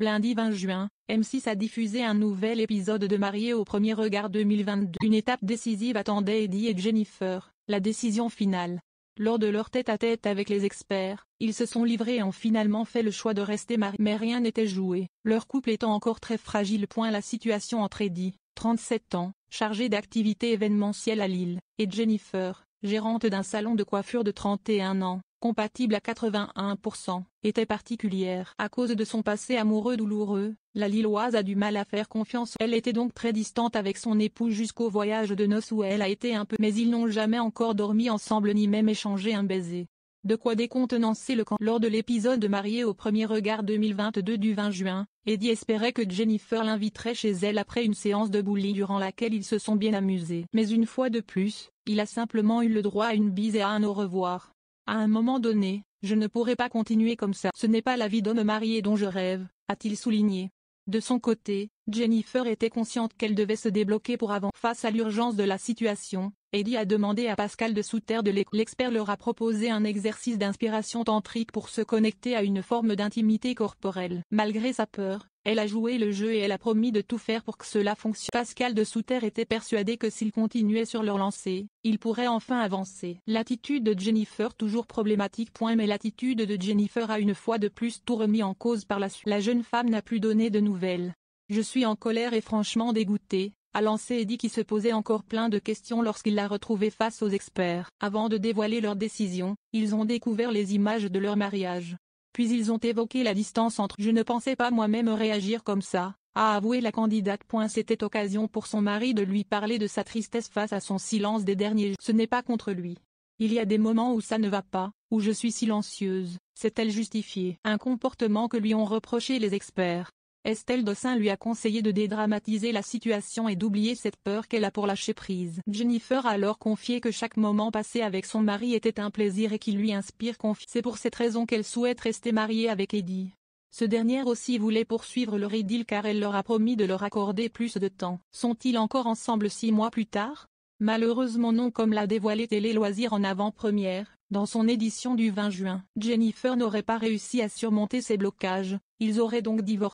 Lundi 20 juin, M6 a diffusé un nouvel épisode de Marié au premier regard 2022. Une étape décisive attendait Eddie et Jennifer, la décision finale. Lors de leur tête-à-tête avec les experts, ils se sont livrés et ont finalement fait le choix de rester mariés. Mais rien n'était joué, leur couple étant encore très fragile. Point la situation entre Eddie, 37 ans, chargé d'activités événementielles à Lille, et Jennifer, gérante d'un salon de coiffure de 31 ans, compatible à 81%, était particulière. À cause de son passé amoureux douloureux, la Lilloise a du mal à faire confiance. Elle était donc très distante avec son époux jusqu'au voyage de noces où elle a été un peu mais ils n'ont jamais encore dormi ensemble ni même échangé un baiser. De quoi décontenancer le camp Lors de l'épisode Marié au premier regard 2022 du 20 juin, Eddie espérait que Jennifer l'inviterait chez elle après une séance de bowling durant laquelle ils se sont bien amusés. Mais une fois de plus, il a simplement eu le droit à une bise et à un au revoir. À un moment donné, je ne pourrai pas continuer comme ça. Ce n'est pas la vie d'homme marié dont je rêve, a-t-il souligné. De son côté, Jennifer était consciente qu'elle devait se débloquer pour avant. Face à l'urgence de la situation, Eddie a demandé à Pascal de Souter de l'école. L'expert leur a proposé un exercice d'inspiration tantrique pour se connecter à une forme d'intimité corporelle. Malgré sa peur, elle a joué le jeu et elle a promis de tout faire pour que cela fonctionne. Pascal de Souter était persuadé que s'il continuait sur leur lancée, il pourrait enfin avancer. L'attitude de Jennifer toujours problématique. Point, mais l'attitude de Jennifer a une fois de plus tout remis en cause par la suite. La jeune femme n'a plus donné de nouvelles. Je suis en colère et franchement dégoûtée, a lancé Eddie qui se posait encore plein de questions lorsqu'il l'a retrouvée face aux experts. Avant de dévoiler leur décision, ils ont découvert les images de leur mariage. Puis ils ont évoqué la distance entre « je ne pensais pas moi-même réagir comme ça », a avoué la candidate. C'était occasion pour son mari de lui parler de sa tristesse face à son silence des derniers jours. Ce n'est pas contre lui. Il y a des moments où ça ne va pas, où je suis silencieuse, cest elle justifiée. Un comportement que lui ont reproché les experts, Estelle Dossin lui a conseillé de dédramatiser la situation et d'oublier cette peur qu'elle a pour lâcher prise. Jennifer a alors confié que chaque moment passé avec son mari était un plaisir et qu'il lui inspire confiance. C'est pour cette raison qu'elle souhaite rester mariée avec Eddie. Ce dernier aussi voulait poursuivre leur idylle car elle leur a promis de leur accorder plus de temps. Sont-ils encore ensemble six mois plus tard Malheureusement non comme l'a dévoilé Télé Loisirs en avant-première, dans son édition du 20 juin. Jennifer n'aurait pas réussi à surmonter ces blocages, ils auraient donc divorcé.